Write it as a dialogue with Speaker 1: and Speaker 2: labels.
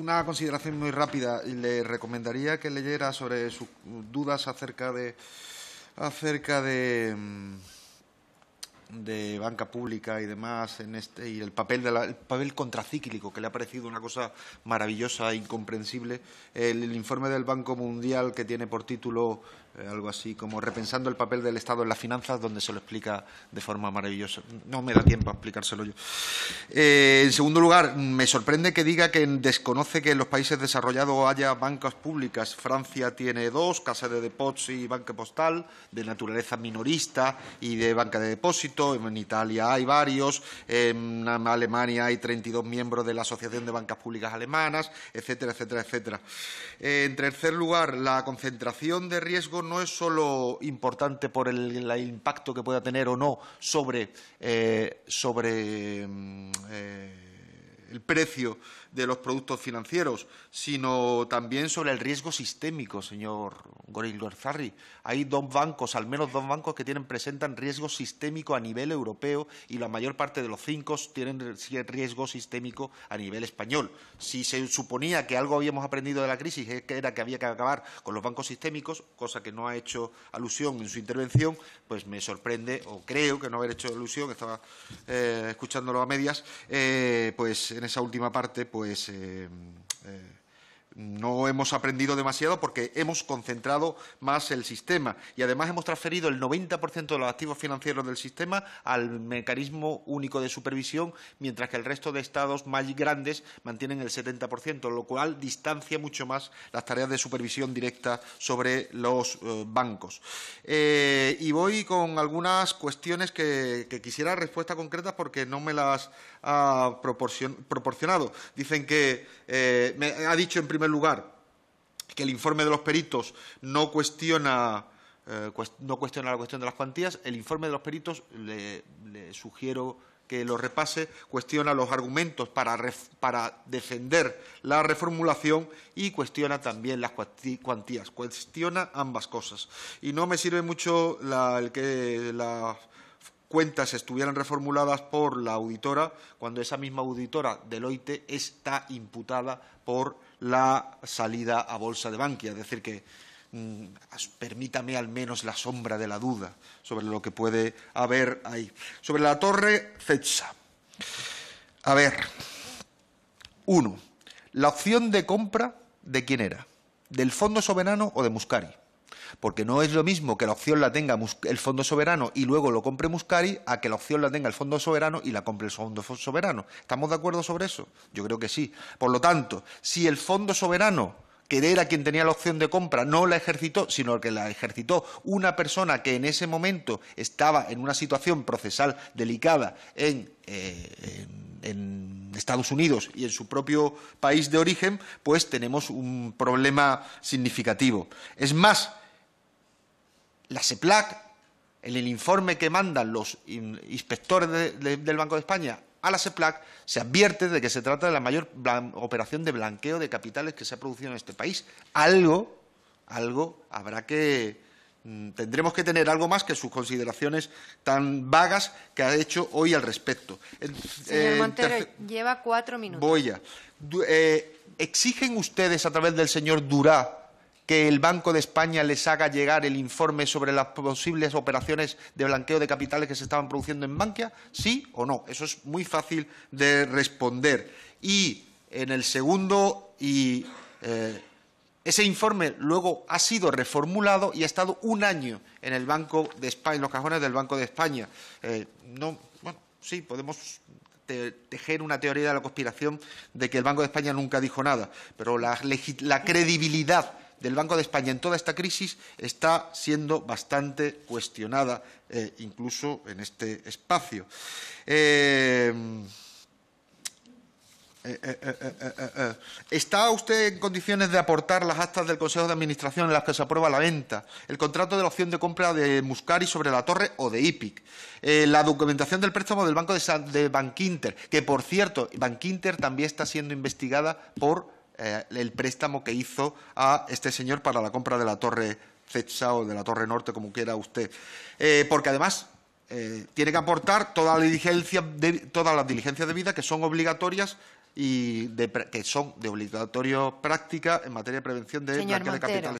Speaker 1: una consideración muy rápida. y Le recomendaría que leyera sobre sus dudas acerca de acerca de mm, de banca pública y demás en este y el papel papel contracíclico que le ha parecido una cosa maravillosa e incomprensible el, informe del Banco Mundial que tiene por título eh, algo así como repensando el papel del Estado en las finanzas donde se lo explica de forma maravillosa no me da tiempo a explicárselo yo eh, en segundo lugar me sorprende que diga que desconoce que en los países desarrollados haya bancas públicas Francia tiene dos Casa de Depósitos y Banca Postal de naturaleza minorista y de banca de depósitos en Italia hay varios, en Alemania hay 32 miembros de la Asociación de Bancas Públicas Alemanas, etcétera, etcétera, etcétera. Eh, en tercer lugar, la concentración de riesgo no es solo importante por el, impacto que pueda tener o no sobre, eh, mm, el precio de los productos financieros, sino también sobre el riesgo sistémico, señor Goril Gorzarri. Hay dos bancos, al menos dos bancos, que presentan riesgo sistémico a nivel europeo y la mayor parte de los cinco tienen riesgo sistémico a nivel español. Si se suponía que algo habíamos aprendido de la crisis que era que había que acabar con los bancos sistémicos, cosa que no ha hecho alusión en su intervención, pues me sorprende, o creo que no haber hecho alusión, estaba eh, escuchándolo a medias, eh, pues esa última parte, pues eh, eh, no hemos aprendido demasiado porque hemos concentrado más el sistema y además hemos transferido el 90% de los activos financieros del sistema al mecanismo único de supervisión, mientras que el resto de estados más grandes mantienen el 70%, lo cual distancia mucho más las tareas de supervisión directa sobre los eh, bancos. Eh, y voy con algunas cuestiones que, quisiera respuesta concreta porque no me las ha proporcionado. Dicen que eh, me ha dicho en primer lugar, que el informe de los peritos no cuestiona eh, no cuestiona la cuestión de las cuantías. El informe de los peritos, le, sugiero que lo repase, cuestiona los argumentos para, para, defender la reformulación y cuestiona también las cuantías. Cuestiona ambas cosas. Y no me sirve mucho el que, la, cuentas estuvieran reformuladas por la auditora cuando esa misma auditora Deloitte está imputada por la salida a bolsa de Bankia. Es decir, que mm, permítame al menos la sombra de la duda sobre lo que puede haber ahí. Sobre la torre Cetsa. A ver, uno, la opción de compra de quién era, del Fondo Soberano o de Muscari. Porque no es lo mismo que la opción la tenga el fondo soberano y luego lo compre Muscari a que la opción la tenga el fondo soberano y la compre el fondo soberano. ¿Estamos de acuerdo sobre eso? Yo creo que sí. Por lo tanto, si el fondo soberano que era quien tenía la opción de compra, no la ejercitó, sino que la ejercitó una persona que en ese momento estaba en una situación procesal delicada en, eh, en Estados Unidos y en su propio país de origen, pues tenemos un problema significativo. Es más, la CEPLAC, en el informe que mandan los inspectores del Banco de España a la CEPLAC, se advierte de que se trata de la mayor operación de blanqueo de capitales que se ha producido en este país. Algo, algo habrá que, mm, tendremos que tener algo más que sus consideraciones tan vagas que ha hecho hoy al respecto. Señor Montero, lleva cuatro minutos. Voy eh, exigen ustedes a través del señor Durá que el Banco de España les haga llegar el informe sobre las posibles operaciones de blanqueo de capitales que se estaban produciendo en Bankia? ¿Sí o no? Eso es muy fácil de responder. Y en el segundo, y eh, ese informe luego ha sido reformulado y ha estado un año en el Banco de España, en los cajones del Banco de España. Eh, no, bueno, sí, podemos tejer una teoría de la conspiración de que el Banco de España nunca dijo nada, pero la, la credibilidad del Banco de España en toda esta crisis está siendo bastante cuestionada, eh, incluso en este espacio. Eh, eh, ¿Está usted en condiciones de aportar las actas del Consejo de Administración en las que se aprueba la venta, el contrato de la opción de compra de Muscari sobre la torre o de IPIC, la documentación del préstamo del Banco de, San, de Bankinter, que por cierto, Bankinter también está siendo investigada por eh, el préstamo que hizo a este señor para la compra de la Torre Cecha o de la Torre Norte, como quiera usted. Eh, porque además eh, tiene que aportar toda la diligencia de, todas las diligencias de vida que son obligatorias y que son de obligatorio práctica en materia de prevención de la blanqueo de capitales.